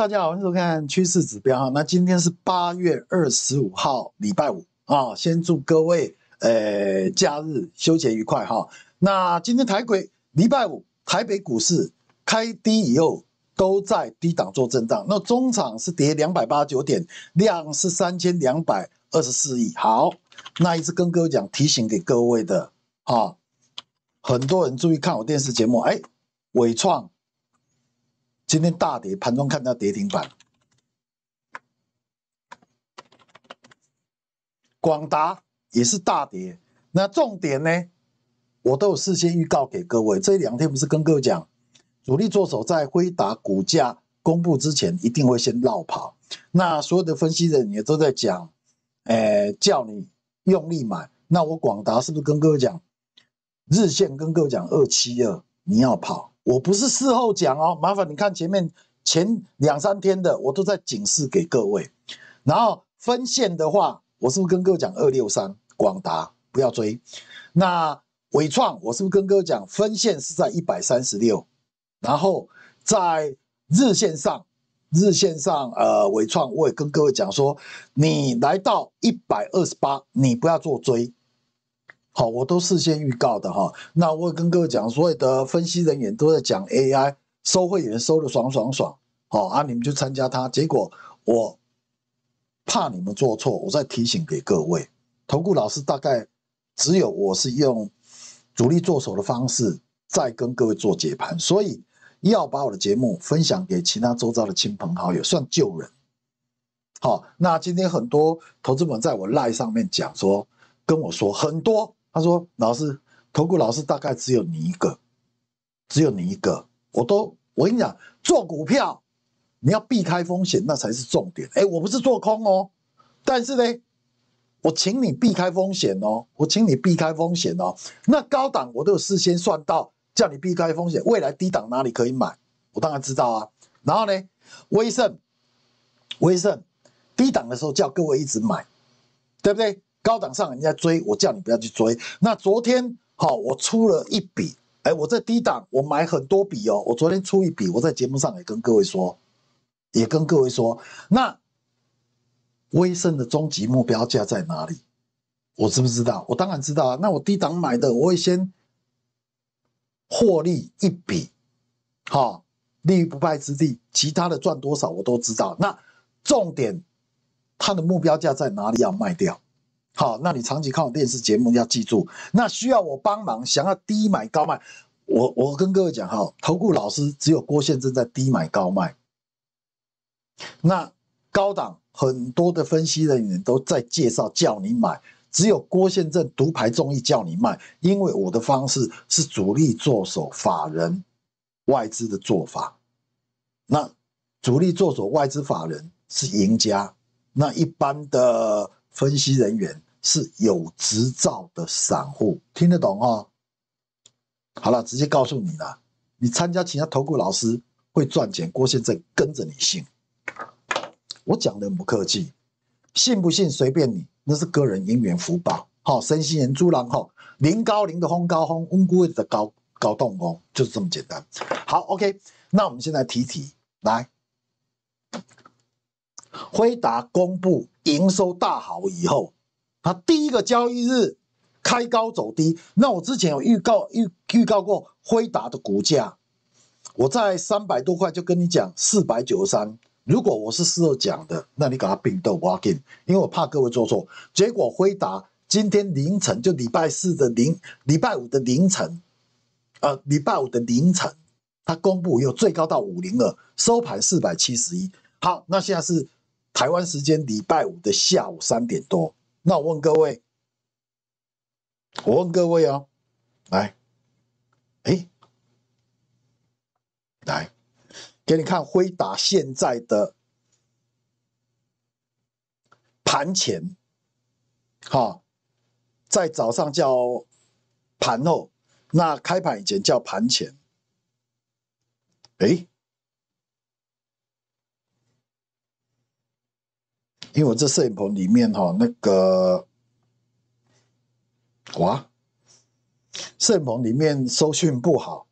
大家好，我迎收看趋势指标哈。那今天是八月二十五号，礼拜五啊。先祝各位呃假日休闲愉快哈。那今天台股礼拜五台北股市开低以后，都在低档做震荡。那中场是跌两百八九点，量是三千两百二十四亿。好，那一次跟各位讲提醒给各位的啊。很多人注意看我电视节目，哎，伟创。今天大跌，盘中看到跌停板，广达也是大跌。那重点呢，我都有事先预告给各位。这两天不是跟各位讲，主力做手在辉达股价公布之前，一定会先绕跑。那所有的分析人也都在讲，诶，叫你用力买。那我广达是不是跟各位讲，日线跟各位讲二七二，你要跑。我不是事后讲哦，麻烦你看前面前两三天的，我都在警示给各位。然后分线的话，我是不是跟各位讲二六三广达不要追？那伟创我是不是跟各位讲分线是在一百三十六？然后在日线上，日线上呃伟创我也跟各位讲说，你来到一百二十八，你不要做追。好，我都事先预告的哈。那我跟各位讲，所有的分析人员都在讲 AI 收会员收的爽爽爽。好啊，你们就参加他。结果我怕你们做错，我再提醒给各位。投顾老师大概只有我是用主力做手的方式在跟各位做解盘，所以要把我的节目分享给其他周遭的亲朋好友，算救人。好，那今天很多投资们在我 line 上面讲说，跟我说很多。他说：“老师，投顾老师大概只有你一个，只有你一个。我都我跟你讲，做股票你要避开风险，那才是重点。哎，我不是做空哦，但是呢，我请你避开风险哦，我请你避开风险哦。那高档我都有事先算到，叫你避开风险。未来低档哪里可以买，我当然知道啊。然后呢，威盛，威盛低档的时候叫各位一直买，对不对？”高档上人家追，我叫你不要去追。那昨天好，我出了一笔，哎，我在低档我买很多笔哦。我昨天出一笔，我在节目上也跟各位说，也跟各位说，那威盛的终极目标价在哪里？我知不知道？我当然知道。啊。那我低档买的，我会先获利一笔，好，立于不败之地。其他的赚多少我都知道。那重点，它的目标价在哪里？要卖掉。好，那你长期看我电视节目要记住，那需要我帮忙，想要低买高卖，我我跟各位讲哈，投顾老师只有郭宪正在低买高卖，那高档很多的分析人员都在介绍叫你买，只有郭宪正独排众议叫你卖，因为我的方式是主力做手、法人、外资的做法，那主力做手、外资、法人是赢家，那一般的。分析人员是有执照的散户，听得懂哦？好了，直接告诉你了，你参加其他投顾老师会赚钱，郭先生跟着你信，我讲的不客气，信不信随便你，那是个人因缘福报，哈，身心人诸郎哈，零高零的烘高烘，温姑的高高动工，就是这么简单。好，OK，那我们现在提提来。辉达公布营收大好以后，它第一个交易日开高走低。那我之前有预告预预告过辉达的股价，我在三百多块就跟你讲四百九十三。如果我是事后讲的，那你给他并豆我进，给，因为我怕各位做错。结果辉达今天凌晨就礼拜四的凌礼拜五的凌晨，呃，礼拜五的凌晨，它公布又最高到五零二，收盘四百七十一。好，那现在是。台湾时间礼拜五的下午三点多，那我问各位，我问各位哦，来，哎，来，给你看辉达现在的盘前，哈，在早上叫盘后，那开盘以前叫盘前，哎。因为我这摄影棚里面哈，那个，哇，摄影棚里面收讯不好，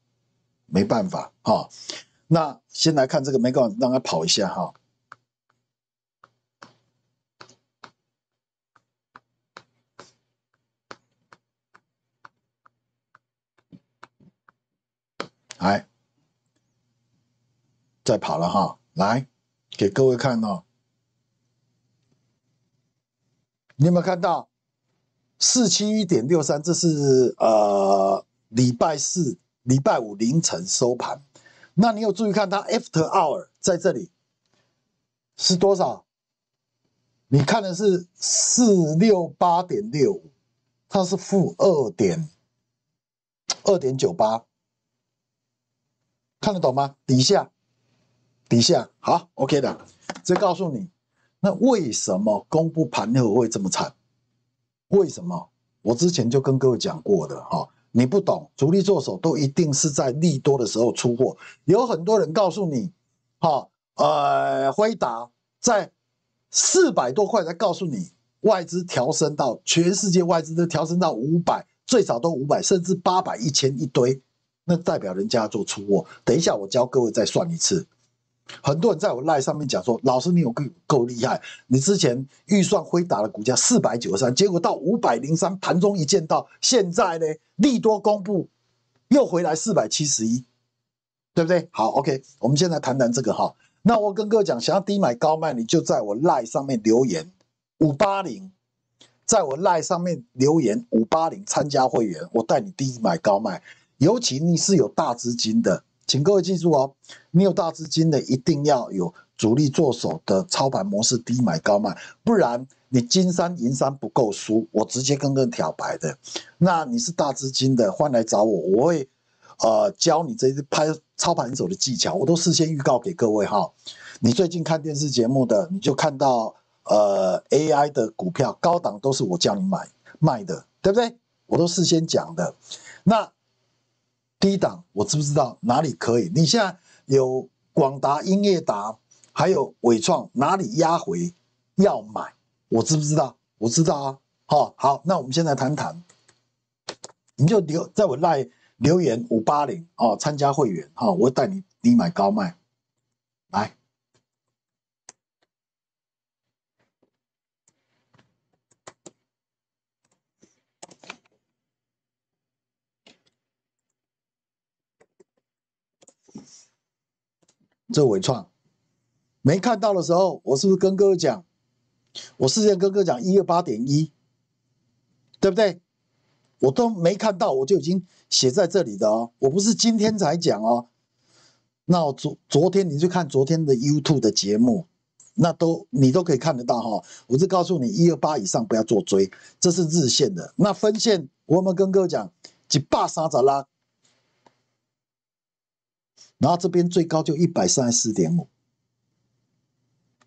没办法哈。那先来看这个，没搞，让它跑一下哈。来，再跑了哈，来给各位看哦。你有没有看到四七一点六三？这是呃礼拜四、礼拜五凌晨收盘。那你有注意看它 After Hour 在这里是多少？你看的是四六八点六五，它是负二点二点九八，看得懂吗？底下，底下好 OK 的，这告诉你。那为什么公布盘后会这么惨？为什么？我之前就跟各位讲过的哈，你不懂主力做手都一定是在利多的时候出货。有很多人告诉你，哈，呃，辉达在四百多块才告诉你外资调升到全世界外资都调升到五百，最少都五百，甚至八百、一千一堆，那代表人家做出货。等一下我教各位再算一次。很多人在我赖上面讲说，老师你有够够厉害，你之前预算挥达的股价四百九十三，结果到五百零三盘中一见到现在呢，利多公布又回来四百七十一，对不对？好，OK，我们现在谈谈这个哈。那我跟各位讲，想要低买高卖，你就在我赖上面留言五八零，在我赖上面留言五八零参加会员，我带你低买高卖，尤其你是有大资金的。请各位记住哦，你有大资金的一定要有主力做手的操盘模式，低买高卖，不然你金山银山不够输，我直接跟人挑白的。那你是大资金的，换来找我，我会呃教你这些拍操盘手的技巧，我都事先预告给各位哈。你最近看电视节目的，你就看到呃 AI 的股票，高档都是我教你买卖的，对不对？我都事先讲的。那。低档，我知不知道哪里可以？你现在有广达、英业达，还有伟创，哪里压回要买？我知不知道？我知道啊。好，好，那我们现在谈谈，你就留在我赖留言五八零啊，参加会员哈，我带你低买高卖，来。这伟创没看到的时候，我是不是跟哥位讲，我事先跟哥位讲一二八点一，对不对？我都没看到，我就已经写在这里的哦。我不是今天才讲哦。那昨昨天，你去看昨天的 YouTube 的节目，那都你都可以看得到哈。我是告诉你一二八以上不要做追，这是日线的。那分线我们跟哥位讲一百三十六。然后这边最高就一百三十四点五，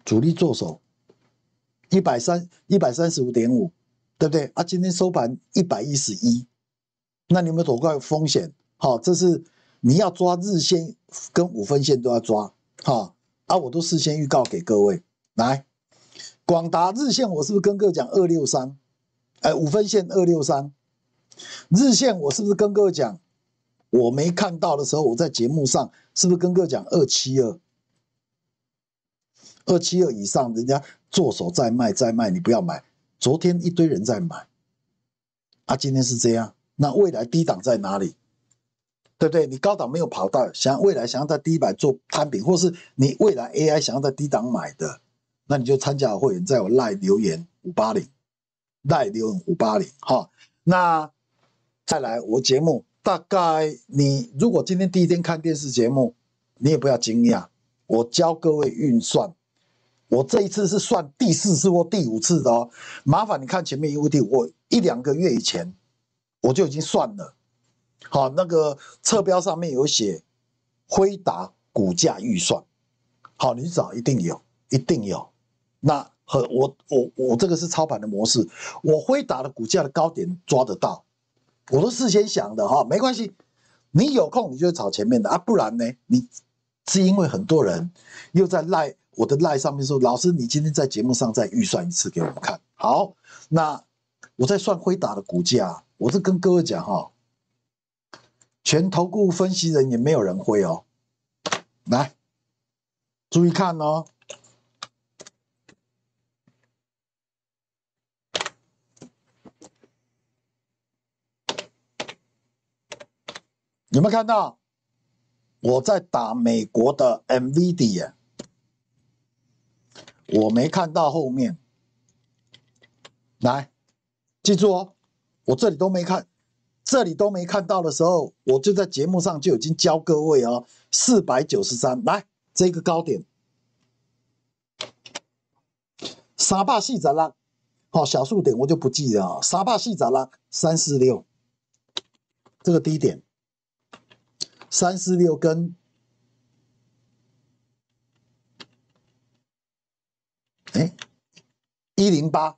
主力做手一百三一百三十五点五，对不对啊？今天收盘一百一十一，那你有没有躲过风险？好，这是你要抓日线跟五分线都要抓，哈啊，我都事先预告给各位。来，广达日线我是不是跟各位讲二六三？哎，五分线二六三，日线我是不是跟各位讲？我没看到的时候，我在节目上。是不是跟哥讲二七二？二七二以上，人家做手在卖在卖，你不要买。昨天一堆人在买，啊，今天是这样。那未来低档在哪里？对不对？你高档没有跑到，想未来想要在低档做摊饼，或是你未来 AI 想要在低档买的，那你就参加会员，在我赖留言五八零，赖留言五八零，好，那再来我节目。大概你如果今天第一天看电视节目，你也不要惊讶。我教各位运算，我这一次是算第四次或第五次的哦。麻烦你看前面一五 D，我一两个月以前我就已经算了。好，那个侧标上面有写辉达股价预算。好，你找一定有，一定有。那和我我我这个是操盘的模式，我辉达的股价的高点抓得到。我都事先想的哈，没关系，你有空你就炒前面的啊，不然呢，你是因为很多人又在赖我的赖上面说，老师你今天在节目上再预算一次给我们看好，那我在算辉达的股价，我是跟各位讲哈，全投顾分析人也没有人会哦，来，注意看哦。有没有看到我在打美国的 Nvidia？我没看到后面。来，记住哦，我这里都没看，这里都没看到的时候，我就在节目上就已经教各位哦，四百九十三，来这个高点，沙巴系咋啦？哦，小数点我就不记了啊，沙巴系咋啦？三四六，这个低点。三四六跟，哎，一零八，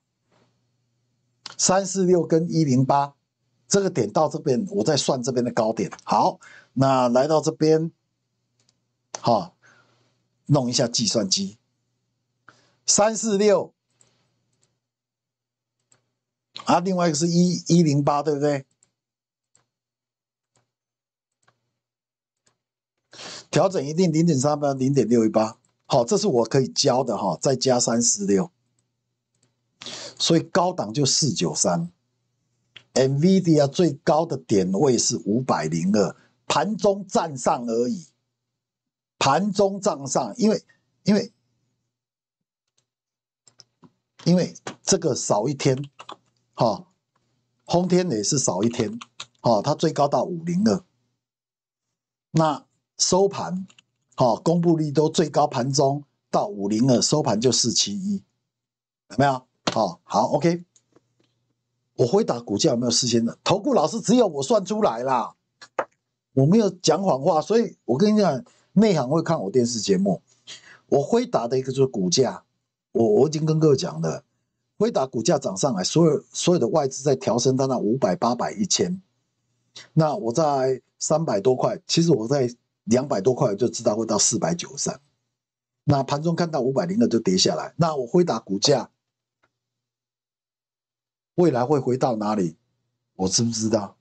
三四六跟一零八，这个点到这边，我再算这边的高点。好，那来到这边，好，弄一下计算机，三四六，啊，另外一个是一一零八，对不对？调整一定零点三八零点六一八，好，这是我可以教的哈，再加三四六，所以高档就四九三，NVIDIA 最高的点位是五百零二，盘中站上而已，盘中站上，因为因为因为这个少一天，哈，轰天雷是少一天，哈，它最高到五零二，那。收盘，好，公布率都最高，盘中到五零二，收盘就四七一，有没有？好，好，OK。我会打股价，没有事先的。投顾老师只有我算出来啦，我没有讲谎话，所以我跟你讲，内行会看我电视节目。我会打的一个就是股价，我我已经跟各位讲了，会打股价涨上来，所有所有的外资在调升，到那五百、八百、一千，那我在三百多块，其实我在。两百多块就知道会到四百九三，那盘中看到五百零二就跌下来，那我会打股价，未来会回到哪里，我知不知道？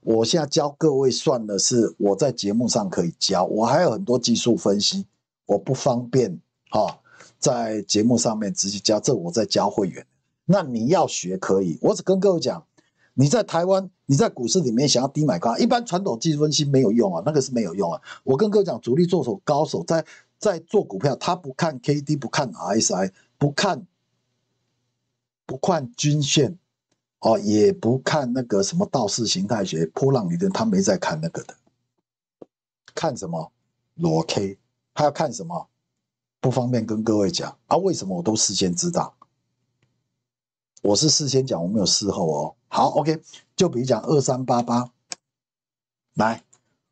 我现在教各位算的是我在节目上可以教，我还有很多技术分析，我不方便哈，在节目上面直接教，这我在教会员。那你要学可以，我只跟各位讲。你在台湾，你在股市里面想要低买高，一般传统技术分析没有用啊，那个是没有用啊。我跟各位讲，主力做手高手在在做股票，他不看 K D，不看 R S I，不看不看均线，哦，也不看那个什么道氏形态学、波浪理论，他没在看那个的。看什么裸 K？他要看什么？不方便跟各位讲啊。为什么我都事先知道？我是事先讲，我没有事后哦。好，OK，就比如讲二三八八，来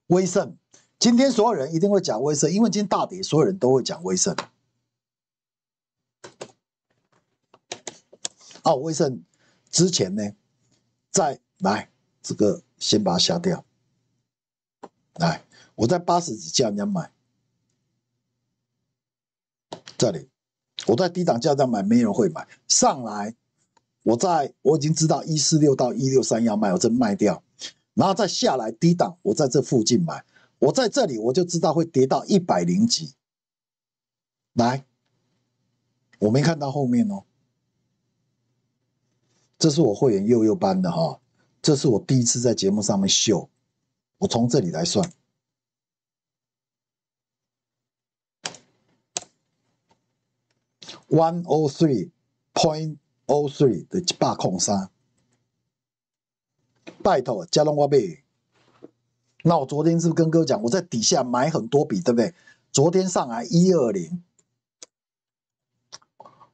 威盛，今天所有人一定会讲威盛，因为今天大跌，所有人都会讲威盛。哦，威盛之前呢，在来这个先把它下掉。来，我在八十几叫人家买，这里我在低档价家买，没人会买上来。我在我已经知道一四六到一六三要卖，我正卖掉，然后再下来低档，我在这附近买，我在这里我就知道会跌到一百零几。来，我没看到后面哦，这是我会员幼幼班的哈，这是我第一次在节目上面秀，我从这里来算，one o three point。O three 的霸控三，拜托加隆瓦贝。那我昨天是不是跟哥讲，我在底下买很多笔，对不对？昨天上来一二零，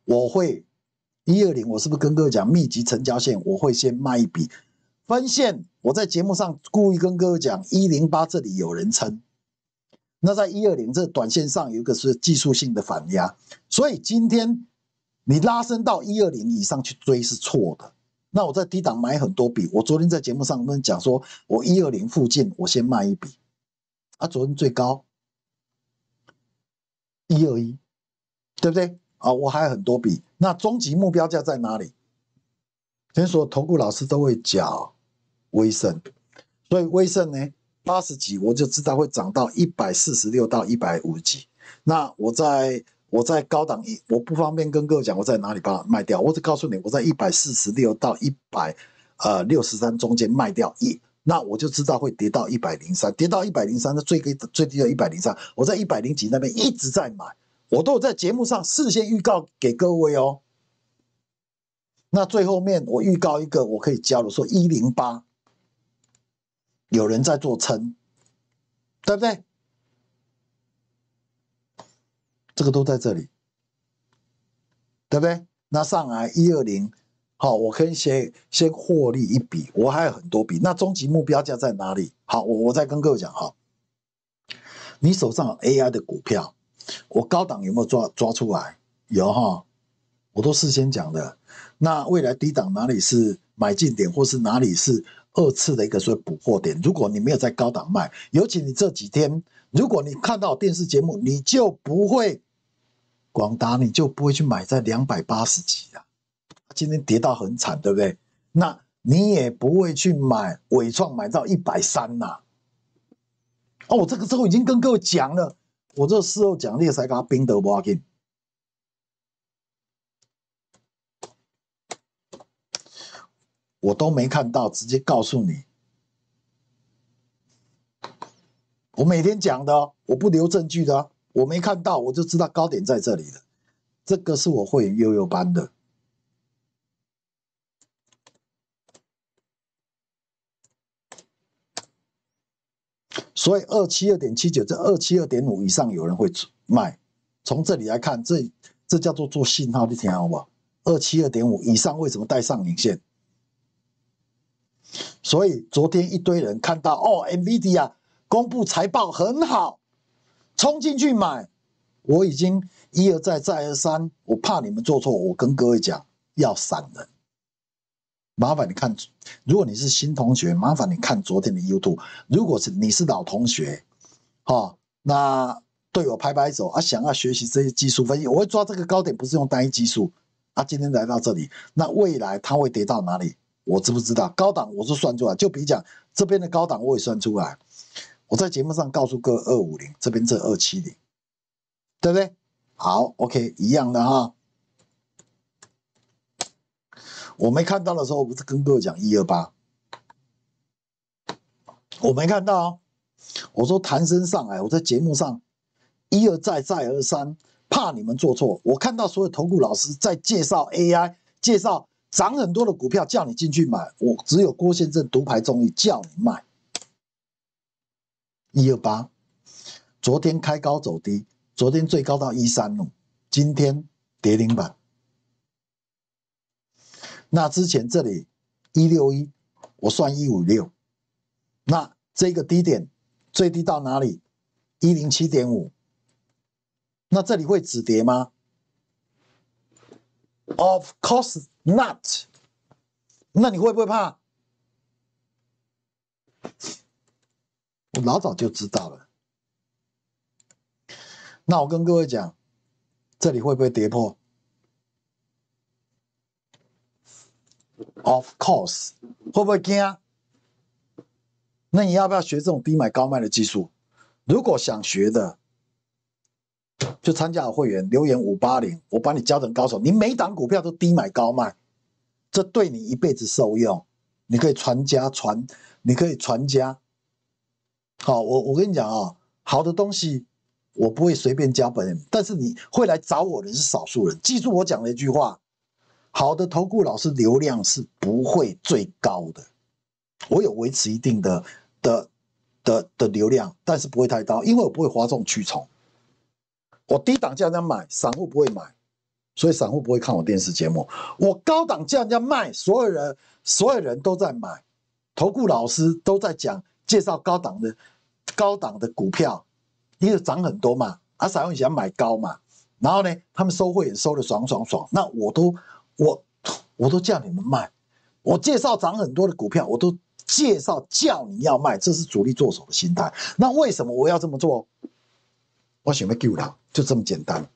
我会一二零，我是不是跟哥讲密集成交线？我会先卖一笔分线。我在节目上故意跟哥讲，一零八这里有人撑。那在一二零这短线上有一个是技术性的反压，所以今天。你拉升到一二零以上去追是错的。那我在低档买很多笔。我昨天在节目上跟讲说，我一二零附近我先卖一笔，啊，昨天最高一二一，对不对？啊，我还有很多笔。那终极目标价在哪里？前所投顾老师都会讲微胜，所以微胜呢八十几，我就知道会涨到一百四十六到一百五几。那我在。我在高档一，我不方便跟各位讲我在哪里把它卖掉，我只告诉你我在一百四十六到一百呃六十三中间卖掉一，那我就知道会跌到一百零三，跌到一百零三，那最低最低的一百零三，我在一百零几那边一直在买，我都有在节目上事先预告给各位哦。那最后面我预告一个，我可以加的说一零八，有人在做撑，对不对？这个都在这里，对不对？那上来一二零，好，我可以先先获利一笔，我还有很多笔。那终极目标价在哪里？好，我我再跟各位讲哈，你手上 AI 的股票，我高档有没有抓抓出来？有哈，我都事先讲的。那未来低档哪里是买进点，或是哪里是二次的一个所谓补货点？如果你没有在高档卖，尤其你这几天，如果你看到电视节目，你就不会。广达，你就不会去买在两百八十几的，今天跌到很惨，对不对？那你也不会去买伟创买到一百三呐。哦，我这个时候已经跟各位讲了，我这事后讲列塞卡冰德不阿金，我都没看到，直接告诉你，我每天讲的，我不留证据的。我没看到，我就知道高点在这里了。这个是我会员悠悠班的，所以二七二点七九，这二七二点五以上有人会卖。从这里来看，这这叫做做信号你听好不好？二七二点五以上为什么带上影线？所以昨天一堆人看到哦，NVIDIA 公布财报很好。冲进去买，我已经一而再再而三，我怕你们做错。我跟各位讲，要散人。麻烦你看，如果你是新同学，麻烦你看昨天的 YouTube。如果是你是老同学，哈，那对我拍拍手啊，想要学习这些技术分析，我会抓这个高点，不是用单一技术啊。今天来到这里，那未来它会跌到哪里？我知不知道高档，我是算出来。就比讲这边的高档，我也算出来。我在节目上告诉各二五零，这边这二七零，对不对？好，OK，一样的哈。我没看到的时候，我不是跟各位讲一二八，我没看到。我说谭生上来，我在节目上一而再再而三，怕你们做错。我看到所有投股老师在介绍 AI，介绍涨很多的股票叫你进去买，我只有郭先生独排众议叫你卖。一二八，昨天开高走低，昨天最高到一三五，今天跌停板。那之前这里一六一，我算一五六。那这个低点最低到哪里？一零七点五。那这里会止跌吗？Of course not。那你会不会怕？我老早就知道了。那我跟各位讲，这里会不会跌破？Of course，会不会惊啊？那你要不要学这种低买高卖的技术？如果想学的，就参加我会员，留言五八零，我把你教成高手。你每档股票都低买高卖，这对你一辈子受用。你可以传家传，你可以传家。好，我我跟你讲啊，好的东西我不会随便加本，但是你会来找我的是少数人。记住我讲的一句话，好的投顾老师流量是不会最高的，我有维持一定的的的的流量，但是不会太高，因为我不会哗众取宠。我低档价在买，散户不会买，所以散户不会看我电视节目。我高档价在卖，所有人所有人都在买，投顾老师都在讲介绍高档的。高档的股票，因为涨很多嘛，啊，散户想买高嘛，然后呢，他们收会也收的爽爽爽，那我都我我都叫你们卖，我介绍涨很多的股票，我都介绍叫你要卖，这是主力做手的心态。那为什么我要这么做？我想要救他，就这么简单。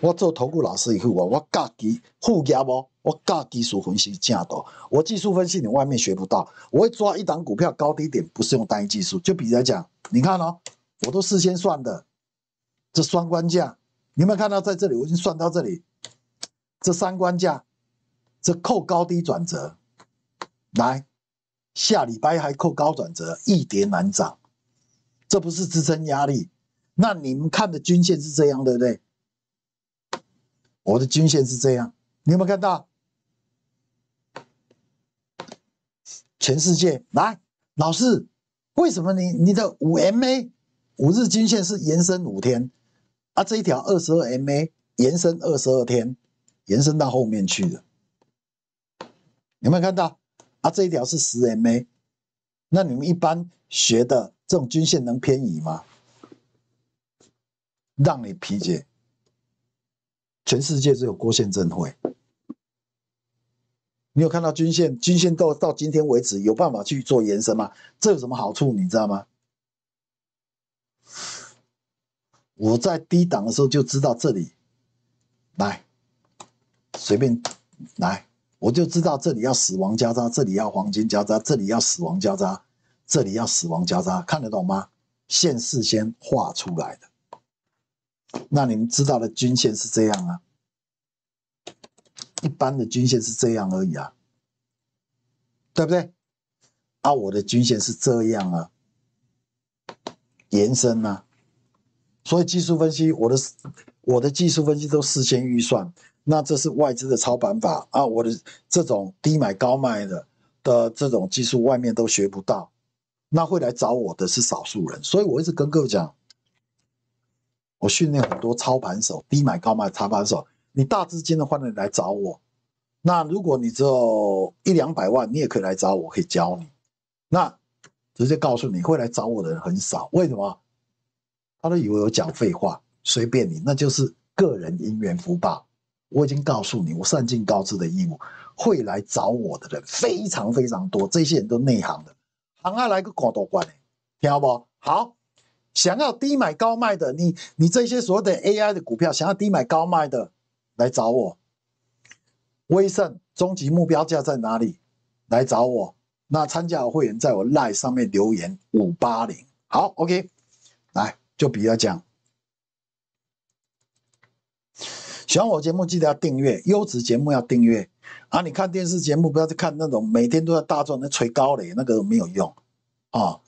我做投顾老师以后，我我教技副业哦，我加技术分析真多。我技术分析你外面学不到。我会抓一档股票高低点，不是用单一技术。就比如讲，你看哦，我都事先算的，这双关价，你有没有看到在这里？我已经算到这里，这三关价，这扣高低转折，来下礼拜还扣高转折，一跌难涨，这不是支撑压力？那你们看的均线是这样对不对？我的均线是这样，你有没有看到？全世界来，老师，为什么你你的五 MA 五日均线是延伸五天，啊，这一条二十二 MA 延伸二十二天，延伸到后面去的，有没有看到？啊，这一条是十 MA，那你们一般学的这种均线能偏移吗？让你理解。全世界只有郭宪政会，你有看到均线？均线到到今天为止，有办法去做延伸吗？这有什么好处？你知道吗？我在低档的时候就知道这里来，随便来，我就知道这里要死亡交叉，这里要黄金交叉，这里要死亡交叉，这里要死亡交叉，看得懂吗？线事先画出来的。那你们知道的均线是这样啊，一般的均线是这样而已啊，对不对？啊，我的均线是这样啊，延伸啊，所以技术分析，我的我的技术分析都事先预算。那这是外资的操盘法啊，我的这种低买高卖的的这种技术，外面都学不到。那会来找我的是少数人，所以我一直跟各位讲。我训练很多操盘手，低买高卖操盘手。你大资金的话，你来找我；那如果你只有一两百万，你也可以来找我，可以教你。那直接告诉你，会来找我的人很少。为什么？他都以为我讲废话，随便你。那就是个人因缘福报。我已经告诉你，我善尽告知的义务。会来找我的人非常非常多，这些人都内行的。行啊来个广多关，听到不好？想要低买高卖的你，你这些所谓的 AI 的股票，想要低买高卖的，来找我。威盛终极目标价在哪里？来找我。那参加的会员在我 Live 上面留言五八零。好，OK。来，就比较讲。喜欢我节目记得要订阅，优质节目要订阅。啊，你看电视节目不要去看那种每天都在大众那吹高嘞，那个没有用啊。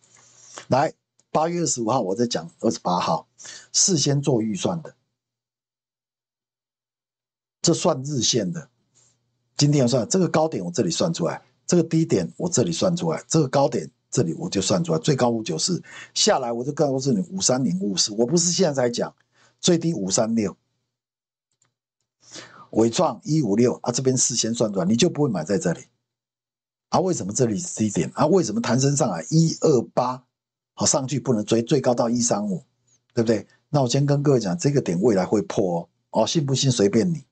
来。八月二十五号，我在讲二十八号，事先做预算的，这算日线的。今天算这个高点，我这里算出来，这个低点我这里算出来，这个高点这里我就算出来，最高五九四，下来我就告诉你五三零五四，我不是现在才讲，最低五三六，伟创一五六啊，这边事先算出来，你就不会买在这里。啊，为什么这里是低点？啊，为什么弹升上来一二八？好，上去不能追，最高到一三五，对不对？那我先跟各位讲，这个点未来会破哦。哦，信不信随便你。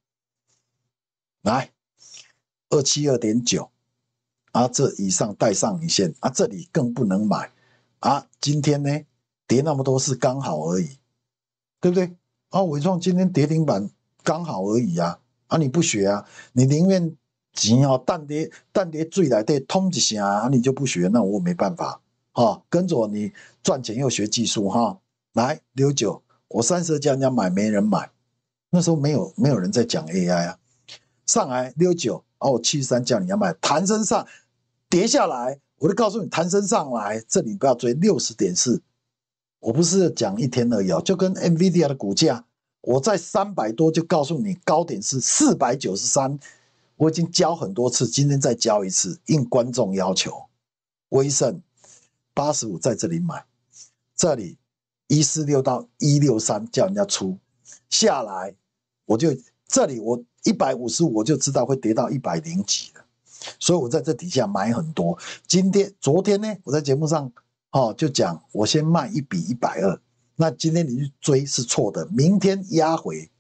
来，二七二点九，啊，这以上带上一线，啊，这里更不能买，啊，今天呢跌那么多是刚好而已，对不对？啊，伟创今天跌停板刚好而已啊，啊，你不学啊，你宁愿只要蛋跌蛋跌追来对，通一声啊，你就不学，那我没办法。啊，跟着你赚钱又学技术哈！来，六九，我三十叫人家买没人买，那时候没有没有人在讲 AI 啊。上来六九，哦，我七十三叫你要买，弹升上，跌下来我就告诉你弹升上来，这里不要追六十点四。我不是讲一天而已哦，就跟 n v d i 的股价，我在三百多就告诉你高点是四百九十三，我已经教很多次，今天再教一次应观众要求，威盛。八十五在这里买，这里一四六到一六三叫人家出下来，我就这里我一百五十五我就知道会跌到一百零几了，所以我在这底下买很多。今天、昨天呢，我在节目上哦就讲，我先卖一笔一百二，那今天你去追是错的，明天压回。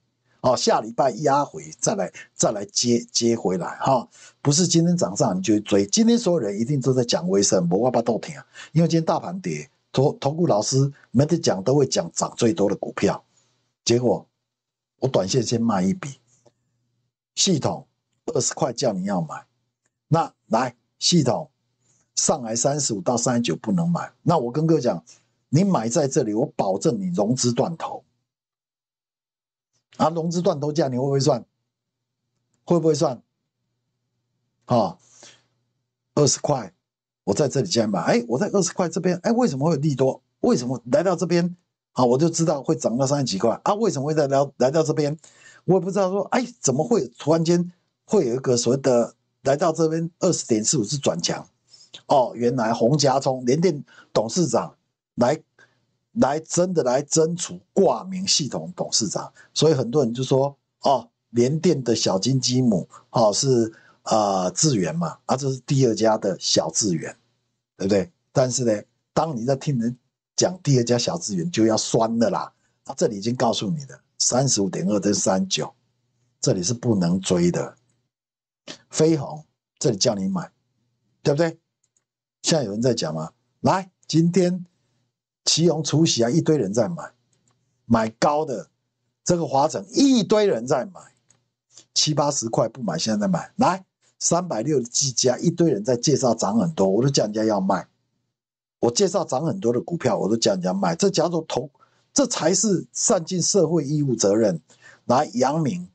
好，下礼拜压回再来，再来接接回来哈，不是今天早上你就追。今天所有人一定都在讲微升，不我阿爸都听啊。因为今天大盘跌，投投顾老师每次讲都会讲涨最多的股票，结果我短线先卖一笔，系统二十块叫你要买，那来系统上来三十五到三十九不能买，那我跟哥讲，你买在这里，我保证你融资断头。啊，融资断头价你会不会算？会不会算？啊，二十块，我在这里先买。哎，我在二十块这边，哎，为什么会有利多？为什么来到这边？啊，我就知道会涨到三十几块。啊，为什么会在来来到这边？我也不知道说，哎，怎么会突然间会有一个所谓的来到这边二十点四五是转强？哦，原来洪家聪联电董事长来。来真的来争取挂名系统董事长，所以很多人就说：哦，联电的小金基母，哦是啊智源嘛，啊这是第二家的小智源，对不对？但是呢，当你在听人讲第二家小智源，就要酸的啦。啊，这里已经告诉你的三十五点二跟三九，这里是不能追的。飞鸿这里叫你买，对不对？现在有人在讲吗？来，今天。旗隆除夕啊，一堆人在买，买高的，这个华晨一堆人在买，七八十块不买，现在在买，来三百六的计价，一堆人在介绍涨很多，我都叫人家要卖，我介绍涨很多的股票，我都叫人家卖，这叫做投，这才是善尽社会义务责任，来杨明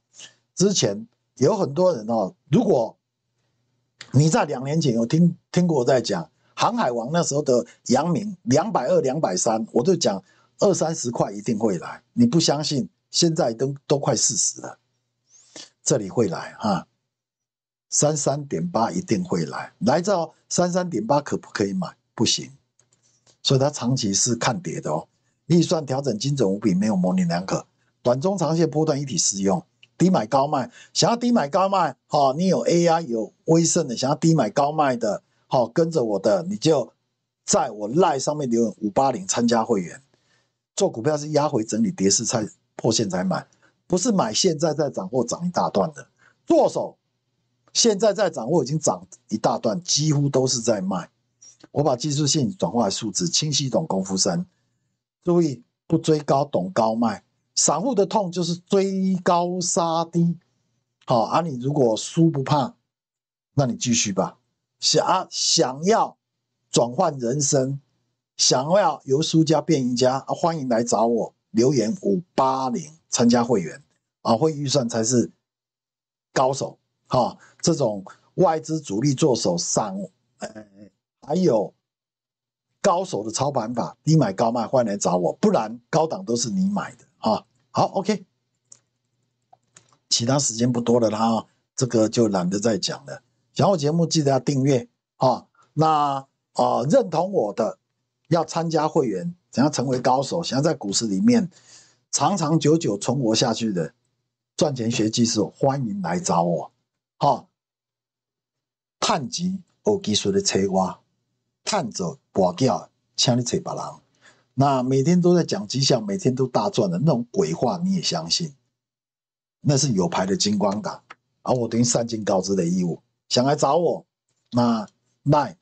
之前有很多人哦，如果你在两年前，有听听过我在讲。航海王那时候的阳明两百二两百三，我就讲二三十块一定会来，你不相信？现在都都快四十了，这里会来哈，三三点八一定会来，来到三三点八可不可以买？不行，所以它长期是看跌的哦。逆算调整精准无比，没有模棱两可，短中长线波段一体适用，低买高卖。想要低买高卖，好，你有 AI 有微胜的，想要低买高卖的。好，跟着我的，你就在我赖上面留五八零参加会员。做股票是压回整理跌势才破线才买，不是买现在在涨或涨一大段的。剁手现在在涨，或已经涨一大段，几乎都是在卖。我把技术性转化数字，清晰懂功夫深。注意不追高，懂高卖。散户的痛就是追高杀低。好，而你如果输不怕，那你继续吧。想想要转换人生，想要由输家变赢家，欢迎来找我留言五八零参加会员啊，会预算才是高手哈，这种外资主力做手上，呃，还有高手的操盘法，低买高卖，欢迎来找我，不然高档都是你买的哈。好，OK，其他时间不多了，他这个就懒得再讲了。想我节目记得要订阅啊！那啊，认同我的要参加会员，想要成为高手，想要在股市里面长长久久存活下去的，赚钱学技术，欢迎来找我！哈，探吉有技术的车哇，探走挂脚枪里车把狼。那每天都在讲吉祥，每天都大赚的，那种鬼话你也相信？那是有牌的金光党，而我等于散金告知的义务。想来找我，那 nine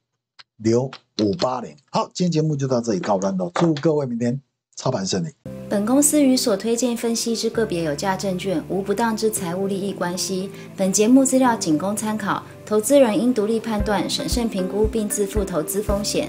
六五八零。好，今天节目就到这里告一段落。祝各位明天操盘顺利。本公司与所推荐分析之个别有价证券无不当之财务利益关系。本节目资料仅供参考，投资人应独立判断、审慎评估并自负投资风险。